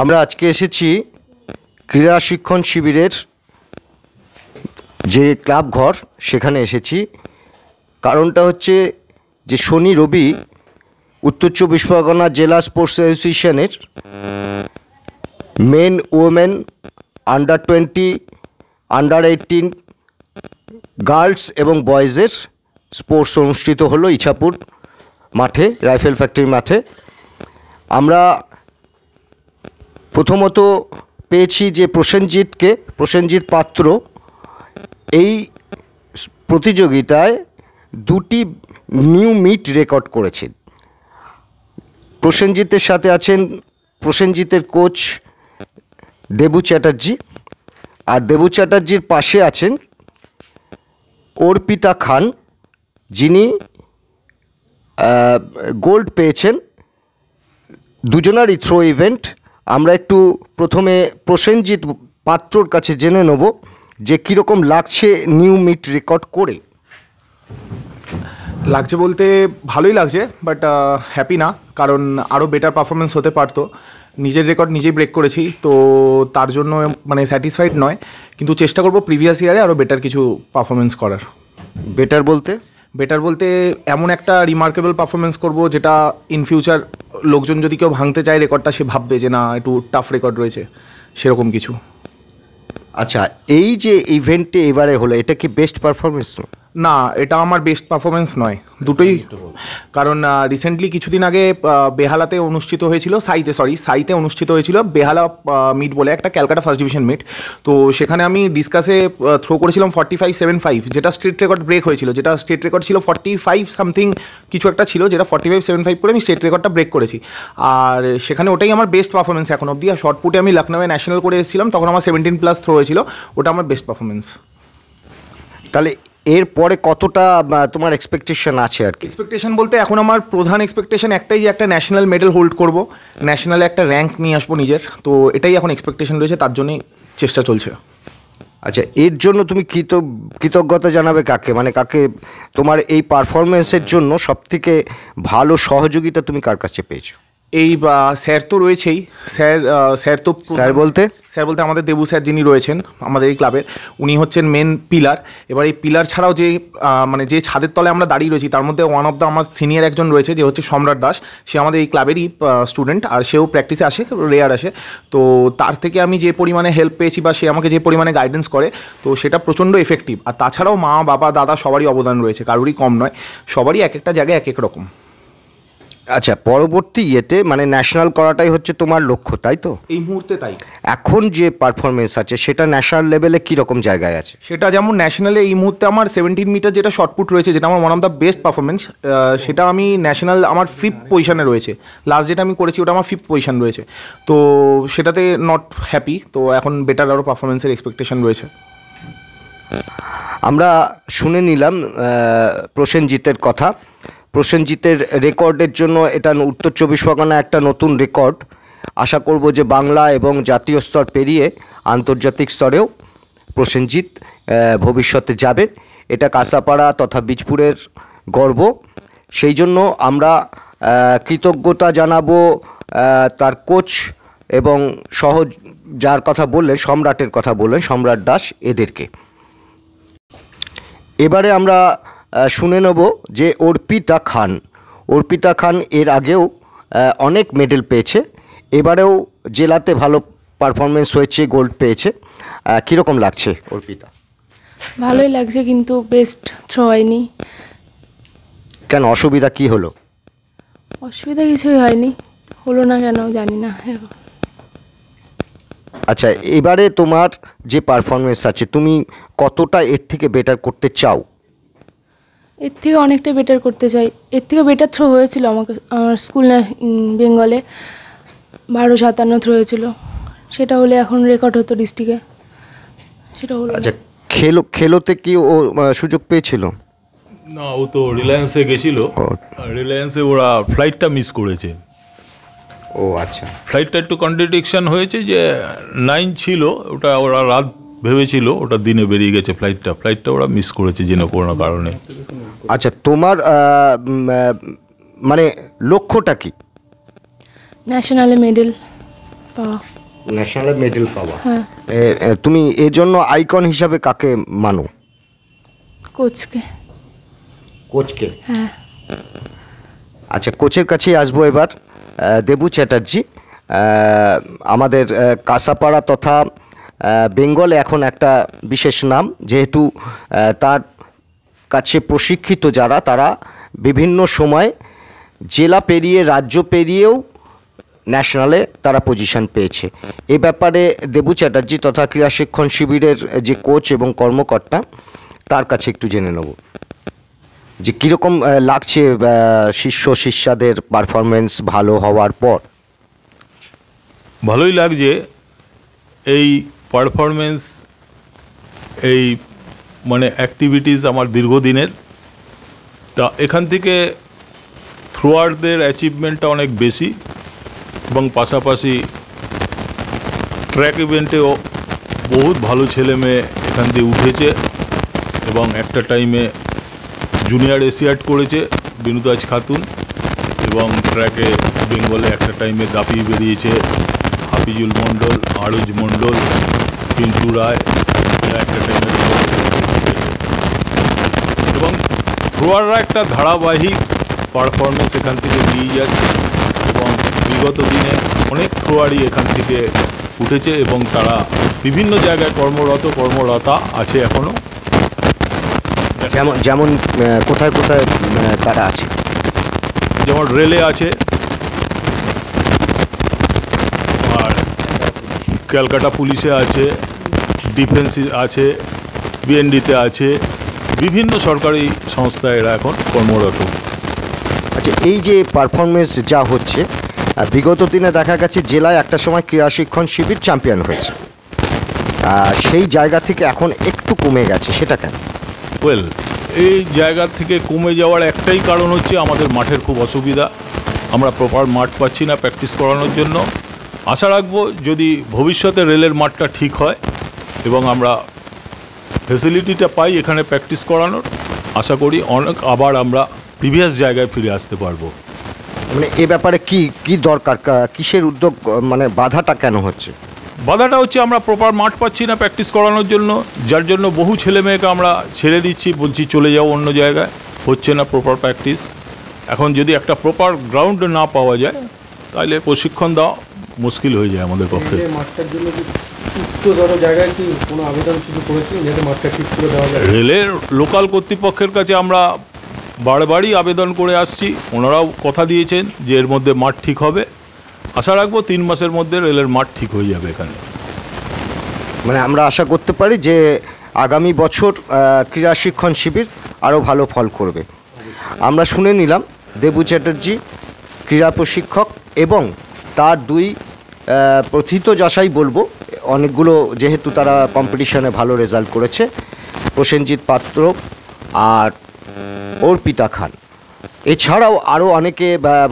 আমরা আজকে এসেছি ক্রীড়া শিক্ষণ শিবিরের যে ক্লাব ঘর সেখানে এসেছি কারণটা হচ্ছে যে শনি রবি উত্তর চব্বিশ পরগনা জেলা স্পোর্টস অ্যাসোসিয়েশনের men women under twenty under eighteen girls এবং বয়েজের স্পোর্টস অনুষ্ঠিত হলো ইছাপুর মাঠে রাইফেল ফ্যাক্টরি মাঠে আমরা প্রথমত পেয়েছি যে প্রসেনজিৎকে প্রসেনজিৎ পাত্র এই প্রতিযোগিতায় দুটি নিউ মিট রেকর্ড করেছেন প্রসেনজিতের সাথে আছেন প্রসেনজিতের কোচ দেবু চ্যাটার্জি আর দেবু চ্যাটার্জির পাশে আছেন অর্পিতা খান যিনি গোল্ড পেয়েছেন দুজনারই থ্রো ইভেন্ট আমরা একটু প্রথমে প্রসেনজিৎ পাত্রর কাছে জেনে নেব যে কীরকম লাগছে নিউ মিট রেকর্ড করে লাগছে বলতে ভালোই লাগছে বাট হ্যাপি uh, না কারণ আরও বেটার পারফরমেন্স হতে পারতো নিজের রেকর্ড নিজেই ব্রেক করেছি তো তার জন্য মানে স্যাটিসফাইড নয় কিন্তু চেষ্টা করব প্রিভিয়াস ইয়ারে আরও বেটার কিছু পারফরমেন্স করার বেটার বলতে বেটার বলতে এমন একটা রিমার্কেবল পারফরমেন্স করব যেটা ইন ফিউচার লোকজন যদি কেউ ভাঙতে চায় রেকর্ডটা সে ভাববে যে না একটু টাফ রেকর্ড রয়েছে সেরকম কিছু আচ্ছা এই যে ইভেন্টে এবারে হলো এটা কি বেস্ট পারফরমেন্স না এটা আমার বেস্ট পারফরমেন্স নয় দুটোই কারণ রিসেন্টলি কিছুদিন আগে বেহালাতে অনুষ্ঠিত হয়েছিল সাইতে সরি সাইতে অনুষ্ঠিত হয়েছিল বেহালা মিট বলে একটা ক্যালকাটা ফার্স্ট ডিভিশন মিট তো সেখানে আমি ডিসকাসে থ্রো করেছিলাম ফর্টি ফাইভ সেভেন ফাইভ যেটা স্টেট রেকর্ড ব্রেক হয়েছিল যেটা স্টেট রেকর্ড ছিল ফর্টি ফাইভ সামথিং কিছু একটা ছিল যেটা ফর্টি ফাইভ সেভেন ফাইভ করে আমি স্টেট রেকর্ডটা ব্রেক করেছি আর সেখানে ওটাই আমার বেস্ট পারফরমেন্স এখন অব্দি আর শর্ট পুটে আমি লখনৌয়ে ন্যাশনাল করে এসেছিলাম তখন আমার সেভেন্টিন প্লাস থ্রো হয়েছিল ওটা আমার বেস্ট পারফরমেন্স তাহলে এর পরে কতটা তোমার এক্সপেকটেশন আছে আর কি এক্সপেকটেশন বলতে এখন আমার প্রধান এক্সপেকটেশন একটাই যে একটা ন্যাশনাল মেডেল হোল্ড করব ন্যাশনালে একটা র্যাঙ্ক নিয়ে আসবো নিজের তো এটাই এখন এক্সপেকটেশন রয়েছে তার জন্যই চেষ্টা চলছে আচ্ছা এর জন্য তুমি কৃত কৃতজ্ঞতা জানাবে কাকে মানে কাকে তোমার এই পারফরমেন্সের জন্য সবথেকে ভালো সহযোগিতা তুমি কার কাছে পেয়েছো এই স্যার তো রয়েছেই স্যার স্যার তো স্যার বলতে স্যার বলতে আমাদের দেবু স্যার যিনি রয়েছেন আমাদের এই ক্লাবের উনি হচ্ছেন মেন পিলার এবার এই পিলার ছাড়াও যে মানে যে ছাদের তলে আমরা দাঁড়িয়ে রয়েছি তার মধ্যে ওয়ান অফ দ্য আমার সিনিয়র একজন রয়েছে যে হচ্ছে সম্রাট দাস সে আমাদের এই ক্লাবেরই স্টুডেন্ট আর সেও প্র্যাকটিসে আসে রেয়ার আসে তো তার থেকে আমি যে পরিমাণে হেল্প পেয়েছি বা সে আমাকে যে পরিমাণে গাইডেন্স করে তো সেটা প্রচণ্ড এফেক্টিভ আর তাছাড়াও মা বাবা দাদা সবারই অবদান রয়েছে কারোরই কম নয় সবারই এক একটা জায়গায় এক এক রকম আচ্ছা পরবর্তী ইয়েতে মানে ন্যাশনাল করাটাই হচ্ছে তোমার লক্ষ্য তাই তো এই মুহূর্তে তাই এখন যে পারফরমেন্স আছে সেটা ন্যাশনাল লেভেলে কীরকম জায়গায় আছে সেটা যেমন ন্যাশনালে এই মুহূর্তে আমার সেভেন্টিন মিটার যেটা শর্টপুট রয়েছে যেটা আমার one of the best performance সেটা আমি ন্যাশনাল আমার ফিফথ পজিশনে রয়েছে লাস্ট যেটা আমি করেছি ওটা আমার ফিফথ পজিশন রয়েছে তো সেটাতে নট হ্যাপি তো এখন বেটার আরও পারফরমেন্সের এক্সপেকটেশন রয়েছে আমরা শুনে নিলাম প্রসেনজিতের কথা প্রসেনজিতের রেকর্ডের জন্য এটা উত্তর চব্বিশ পরগনা একটা নতুন রেকর্ড আশা করব যে বাংলা এবং জাতীয় স্তর পেরিয়ে আন্তর্জাতিক স্তরেও প্রসেনজিৎ ভবিষ্যতে যাবেন এটা কাঁসাপাড়া তথা বীজপুরের গর্ব সেই জন্য আমরা কৃতজ্ঞতা জানাবো তার কোচ এবং সহজ যার কথা বললেন সম্রাটের কথা বললেন সম্রাট দাস এদেরকে এবারে আমরা শুনে নেব যে অর্পিতা খান অর্পিতা খান এর আগেও অনেক মেডেল পেয়েছে এবারেও জেলাতে ভালো পারফরমেন্স হয়েছে গোল্ড পেয়েছে কীরকম লাগছে অর্পিতা ভালোই লাগছে কিন্তু বেস্ট থ্রো হয়নি কেন অসুবিধা কি হলো অসুবিধা কিছুই হয়নি হলো না কেন জানি না আচ্ছা এবারে তোমার যে পারফরমেন্স আছে তুমি কতটা এর থেকে বেটার করতে চাও এর থেকে অনেকটা বেটার করতে চাই এর থেকে বেটার থ্রো হয়েছিল আমাকে আমার স্কুল বেঙ্গলে বারো সাতান্ন থ্রো হয়েছিল সেটা হলে এখন রেকর্ড হতো ডিস্ট্রিক্টে সেটা হলো আচ্ছা খেলো খেলোতে কি ও সুযোগ পেয়েছিল না ও তো রিলায়েন্সে গেছিল রিলায়েন্সে ওরা ফ্লাইটটা মিস করেছে ও আচ্ছা ফ্লাইটটা একটু কন্ট্রাডিকশন হয়েছে যে নাইন ছিল ওটা ওরা রাত ভেবেছিল ওটা দিনে বেরিয়ে গেছে ফ্লাইটটা ফ্লাইটটা ওরা মিস করেছে যেন কোনো কারণে আচ্ছা তোমার মানে লক্ষ্যটা কি ন্যাশনাল মেডেল পাওয়া ন্যাশনালে মেডেল পাওয়া হ্যাঁ। তুমি এর জন্য আইকন হিসাবে কাকে মানো কোচকে কোচকে হ্যাঁ আচ্ছা কোচের কাছেই আসবো এবার দেবু চ্যাটার্জি আমাদের কাসাপাড়া তথা বেঙ্গল এখন একটা বিশেষ নাম যেহেতু তার কাছে প্রশিক্ষিত যারা তারা বিভিন্ন সময় জেলা পেরিয়ে রাজ্য পেরিয়েও ন্যাশনালে তারা পজিশন পেয়েছে এ ব্যাপারে দেবু চ্যাটার্জি তথা ক্রীড়া শিক্ষণ শিবিরের যে কোচ এবং কর্মকর্তা তার কাছে একটু জেনে নেব যে কীরকম লাগছে শিষ্য শিষ্যাদের পারফরমেন্স ভালো হওয়ার পর ভালোই লাগছে এই পারফরমেন্স এই মানে অ্যাক্টিভিটিস আমার দীর্ঘদিনের তা এখান থেকে থ্রোয়ারদের অ্যাচিভমেন্টটা অনেক বেশি এবং পাশাপাশি ট্র্যাক ইভেন্টেও বহুত ভালো ছেলে মেয়ে এখান দিয়ে উঠেছে এবং একটা টাইমে জুনিয়র এশিয়াড করেছে বিনুদাজ খাতুন এবং ট্র্যাকে বেঙ্গলে একটা টাইমে দাপিয়ে বেরিয়েছে হাফিজুল মণ্ডল আরুজ মণ্ডল পিন্টু রায় এবং প্রোয়াররা একটা ধারাবাহিক পারফরমেন্স এখান থেকে দিয়ে যাচ্ছে এবং বিগত দিনে অনেক প্রোয়ারই এখান থেকে উঠেছে এবং তারা বিভিন্ন জায়গায় কর্মরত কর্মরতা আছে এখনও যেমন যেমন কোথায় কোথায় তারা আছে যেমন রেলে আছে ক্যালকাটা পুলিশে আছে ডিফেন্সে আছে বিএনডিতে আছে বিভিন্ন সরকারি সংস্থা এরা এখন কর্মরত আচ্ছা এই যে পারফরমেন্স যা হচ্ছে বিগত দিনে দেখা গেছে জেলায় একটা সময় ক্রীড়া শিক্ষণ শিবির চ্যাম্পিয়ন হয়েছে সেই জায়গা থেকে এখন একটু কমে গেছে সেটা কেন ওয়েল এই জায়গা থেকে কমে যাওয়ার একটাই কারণ হচ্ছে আমাদের মাঠের খুব অসুবিধা আমরা প্রপার মাঠ পাচ্ছি না প্র্যাকটিস করানোর জন্য আশা রাখবো যদি ভবিষ্যতে রেলের মাঠটা ঠিক হয় এবং আমরা ফেসিলিটিটা পাই এখানে প্র্যাকটিস করানোর আশা করি অনেক আবার আমরা প্রিভিয়াস জায়গায় ফিরে আসতে পারবো মানে এ ব্যাপারে কি কি দরকার কিসের উদ্যোগ মানে বাধাটা কেন হচ্ছে বাধাটা হচ্ছে আমরা প্রপার মাঠ পাচ্ছি না প্র্যাকটিস করানোর জন্য যার জন্য বহু ছেলে মেয়েকে আমরা ছেড়ে দিচ্ছি বলছি চলে যাও অন্য জায়গায় হচ্ছে না প্রপার প্র্যাকটিস এখন যদি একটা প্রপার গ্রাউন্ড না পাওয়া যায় তাহলে প্রশিক্ষণ দেওয়া মুশকিল হয়ে যায় আমাদের পক্ষে রেলের লোকাল কর্তৃপক্ষের কাছে আমরা বারবারই আবেদন করে আসছি ওনারাও কথা দিয়েছেন যে এর মধ্যে মাঠ ঠিক হবে আশা রাখবো তিন মাসের মধ্যে রেলের মাঠ ঠিক হয়ে যাবে এখানে মানে আমরা আশা করতে পারি যে আগামী বছর ক্রীড়া শিক্ষণ শিবির আরও ভালো ফল করবে আমরা শুনে নিলাম দেবু চ্যাটার্জি ক্রীড়া প্রশিক্ষক এবং তার দুই প্রথিত যশাই বলবো অনেকগুলো যেহেতু তারা কম্পিটিশনে ভালো রেজাল্ট করেছে প্রসেনজিৎ পাত্র আর অর্পিতা খান এছাড়াও আরও অনেকে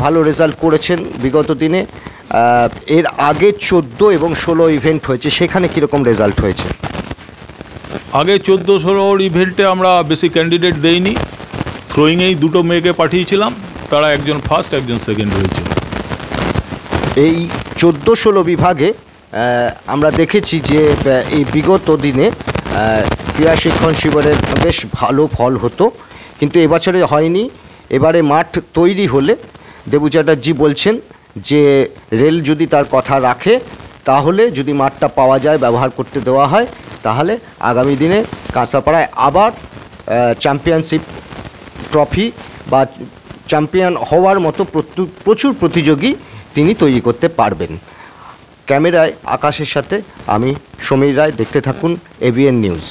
ভালো রেজাল্ট করেছেন বিগত দিনে এর আগে চোদ্দ এবং ষোলো ইভেন্ট হয়েছে সেখানে কীরকম রেজাল্ট হয়েছে আগে চোদ্দো ষোলোর ইভেন্টে আমরা বেশি ক্যান্ডিডেট দেইনি থ্রোয়িংয়েই দুটো মেয়েকে পাঠিয়েছিলাম তারা একজন ফার্স্ট একজন সেকেন্ড হয়েছে এই চোদ্দো ষোলো বিভাগে আমরা দেখেছি যে এই বিগত দিনে ক্রীড়া শিক্ষণ শিবিরের বেশ ভালো ফল হতো কিন্তু এবছরে হয়নি এবারে মাঠ তৈরি হলে দেবু চ্যাটার্জি বলছেন যে রেল যদি তার কথা রাখে তাহলে যদি মাঠটা পাওয়া যায় ব্যবহার করতে দেওয়া হয় তাহলে আগামী দিনে কাঁসাপাড়ায় আবার চ্যাম্পিয়নশিপ ট্রফি বা চ্যাম্পিয়ন হওয়ার মতো প্রচুর প্রতিযোগী তিনি তৈরি করতে পারবেন ক্যামেরায় আকাশের সাথে আমি সমীর রায় দেখতে থাকুন এবিএন নিউজ